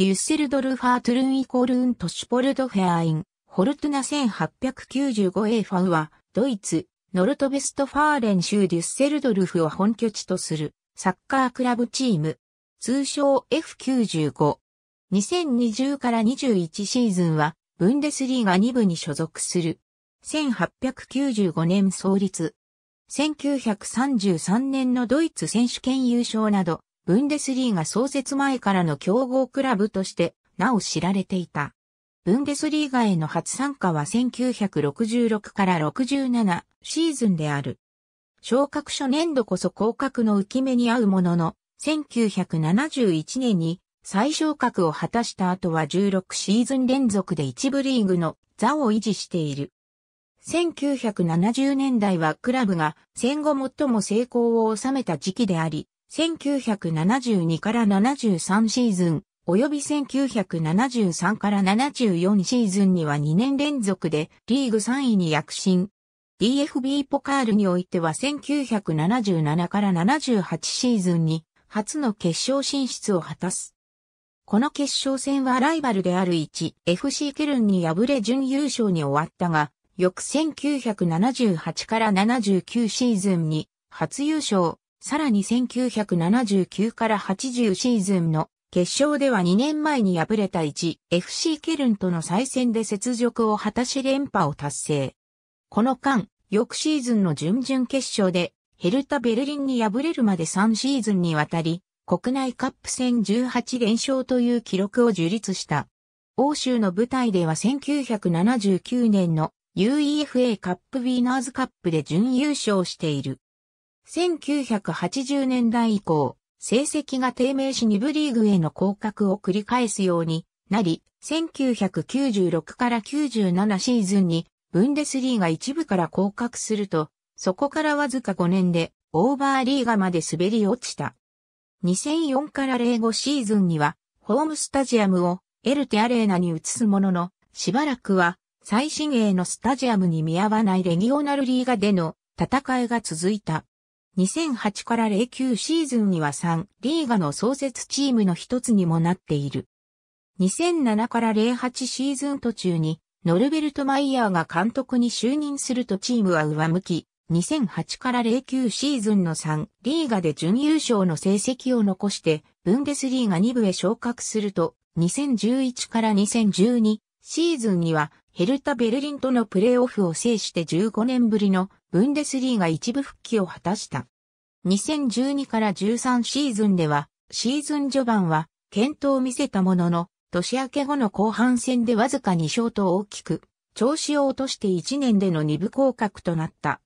デュッセルドルファートゥルンイコールウントシュポルドフェアイン、ホルトゥナ 1895A ファウは、ドイツ、ノルトベストファーレン州デュッセルドルフを本拠地とする、サッカークラブチーム、通称 F95。2020から21シーズンは、ブンデスリーガ2部に所属する。1895年創立。1933年のドイツ選手権優勝など、ブンデスリーガ創設前からの強豪クラブとしてなお知られていた。ブンデスリーガへの初参加は1966から67シーズンである。昇格初年度こそ降格の浮き目に合うものの、1971年に再昇格を果たした後は16シーズン連続で一部リーグの座を維持している。1970年代はクラブが戦後最も成功を収めた時期であり、1972から73シーズン、及び1973から74シーズンには2年連続でリーグ3位に躍進。DFB ポカールにおいては1977から78シーズンに初の決勝進出を果たす。この決勝戦はライバルである 1FC ケルンに敗れ準優勝に終わったが、翌1978から79シーズンに初優勝、さらに1979から80シーズンの決勝では2年前に敗れた 1FC ケルンとの再戦で雪辱を果たし連覇を達成。この間、翌シーズンの準々決勝でヘルタ・ベルリンに敗れるまで3シーズンにわたり、国内カップ戦18連勝という記録を樹立した。欧州の舞台では1979年の UEFA カップウィーナーズカップで準優勝している。1980年代以降、成績が低迷し2部リーグへの降格を繰り返すようになり、1996から97シーズンにブンデスリーが一部から降格すると、そこからわずか5年でオーバーリーガまで滑り落ちた。2004から05シーズンにはホームスタジアムをエルテアレーナに移すものの、しばらくは最新鋭のスタジアムに見合わないレギオナルリーガでの戦いが続いた。2008から09シーズンには3リーガの創設チームの一つにもなっている。2007から08シーズン途中にノルベルト・マイヤーが監督に就任するとチームは上向き、2008から09シーズンの3リーガで準優勝の成績を残して、ブンデスリーガ2部へ昇格すると、2011から2012シーズンにはヘルタ・ベルリンとのプレーオフを制して15年ぶりのブンデスリーが一部復帰を果たした。2012から13シーズンでは、シーズン序盤は、検討を見せたものの、年明け後の後半戦でわずか2勝と大きく、調子を落として1年での2部降格となった。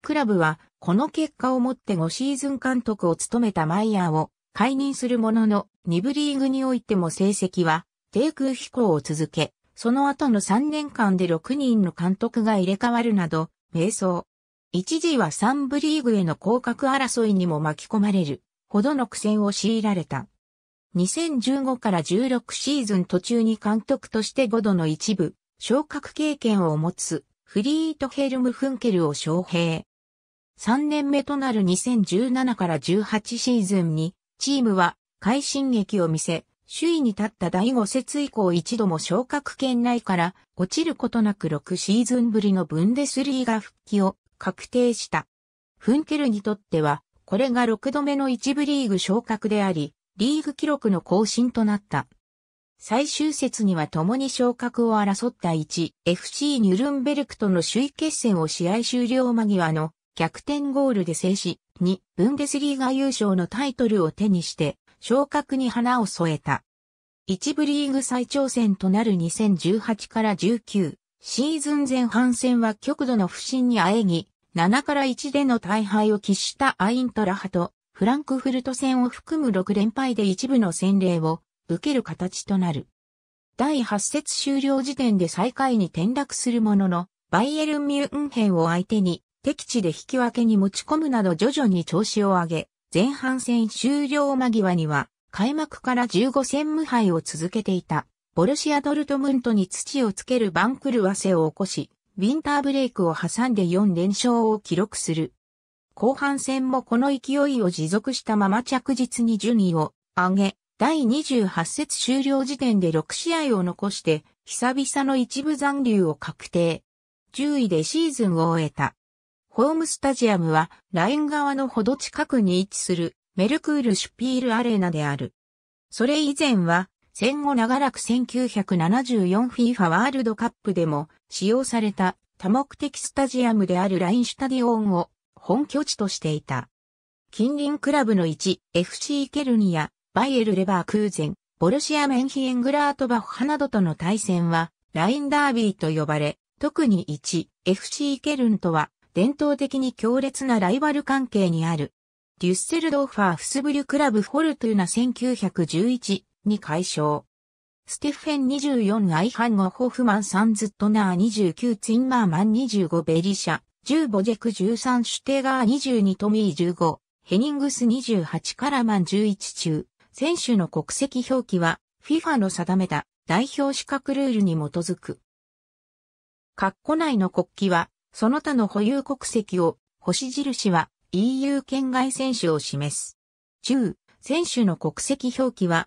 クラブは、この結果をもって5シーズン監督を務めたマイヤーを解任するものの、2部リーグにおいても成績は、低空飛行を続け、その後の3年間で6人の監督が入れ替わるなど、迷走。一時は3部リーグへの降格争いにも巻き込まれるほどの苦戦を強いられた。2015から16シーズン途中に監督として5度の一部、昇格経験を持つフリートヘルム・フンケルを招聘。3年目となる2017から18シーズンに、チームは快進撃を見せ、首位に立った第5節以降一度も昇格圏内から落ちることなく6シーズンぶりのブンデスリーガ復帰を確定した。フンケルにとっては、これが6度目の一部リーグ昇格であり、リーグ記録の更新となった。最終節には共に昇格を争った 1FC ニュルンベルクとの首位決戦を試合終了間際の逆転ゴールで制し、2、ブンデスリーガ優勝のタイトルを手にして、昇格に花を添えた。一部リーグ再挑戦となる2018から19、シーズン前半戦は極度の不振にあえぎ、7から1での大敗を喫したアイントラハと、フランクフルト戦を含む6連敗で一部の洗礼を受ける形となる。第8節終了時点で最下位に転落するものの、バイエルン・ミュンヘンを相手に敵地で引き分けに持ち込むなど徐々に調子を上げ、前半戦終了間際には開幕から15戦無敗を続けていたボルシア・ドルトムントに土をつける番狂わせを起こし、ウィンターブレイクを挟んで4連勝を記録する。後半戦もこの勢いを持続したまま着実に順位を上げ、第28節終了時点で6試合を残して、久々の一部残留を確定。10位でシーズンを終えた。ホームスタジアムは、ライン側のほど近くに位置する、メルクールシュピールアレーナである。それ以前は、戦後長らく 1974FIFA ワールドカップでも使用された多目的スタジアムであるラインシュタディオンを本拠地としていた。近隣クラブの1、FC ケルニア、バイエル・レバークーゼン、ボルシア・メンヒエングラートバッハなどとの対戦は、ラインダービーと呼ばれ、特に1、FC ケルンとは、伝統的に強烈なライバル関係にある。デュッセルドーファーフスブリュクラブフォルトゥーナ1911に解消。ステッフェン24アイハンゴホフマンサンズットナー29ツインマーマン25ベリシャ10ボジェク13シュテガー22トミー15ヘニングス28カラマン11中選手の国籍表記は FIFA の定めた代表資格ルールに基づく。括弧内の国旗はその他の保有国籍を星印は EU 圏外選手を示す。中、選手の国籍表記は